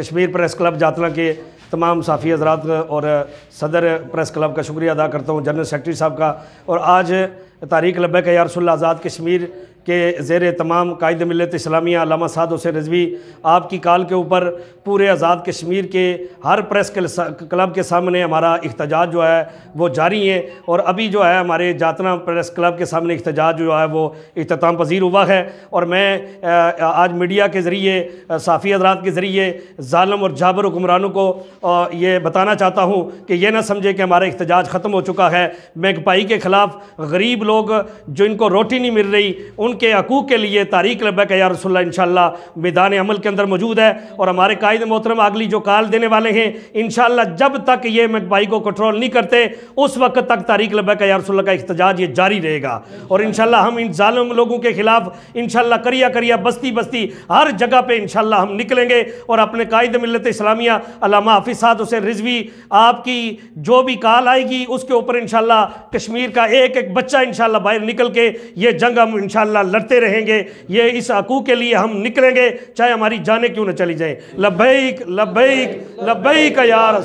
Kashmir press club जातना के तमाम साफ़ी हजरात और सदर प्रेस क्लब का शुक्रिया अदा करता हूँ जनरल सेक्रेटरी साहब का और आज तारीख लब्बे का यारसुल्ला आज़ाद कश्मीर के ज़ेर तमाम कायद मिलत इस्लामिया लामा साद हुसैन रजवी आपकी काल के ऊपर पूरे आज़ाद कश्मीर के हर प्रेस क्लब के सामने हमारा अहतजाज जो है वो जारी है और अभी जो है हमारे जातना प्रेस क्लब के सामने अहतजाज जो है वो अख्ताम पजीर हुआ है और मैं आज मीडिया के ज़रिए साफ़ी हजरात के ज़रिए ालम और जाबर हुकुमरानों को ये बताना चाहता हूँ कि यह ना समझे कि हमारा अहतजाज ख़त्म हो चुका है महकपाई के ख़िलाफ़ गरीब लोग जिनको रोटी नहीं मिल रही उन उनके हकूक़ के लिए तारीख लबैक या रसोल इन मैदान अमल के अंदर मौजूद है और हमारे कायद मोहतरम अगली जो काल देने वाले हैं इन जब तक ये भाई को कंट्रोल नहीं करते उस वक्त तक तारीख लबैक या रसोल का इतजाज ये जारी रहेगा और इन हम इन ालम लोगों के ख़िलाफ़ इन करिया करिया बस्ती बस्ती हर जगह पर इन हम निकलेंगे और अपने कायद मिलत इस्लामिया अलामा हाफिज साद हुसैन रिजवी आपकी जो भी काल आएगी उसके ऊपर इन कश्मीर का एक एक बच्चा इन बाहर निकल के ये जंग हम इन शाह अल्लाह लड़ते रहेंगे ये इस हकू के लिए हम निकलेंगे चाहे हमारी जाने क्यों ना चली जाए लबैक लबैक लबैक यार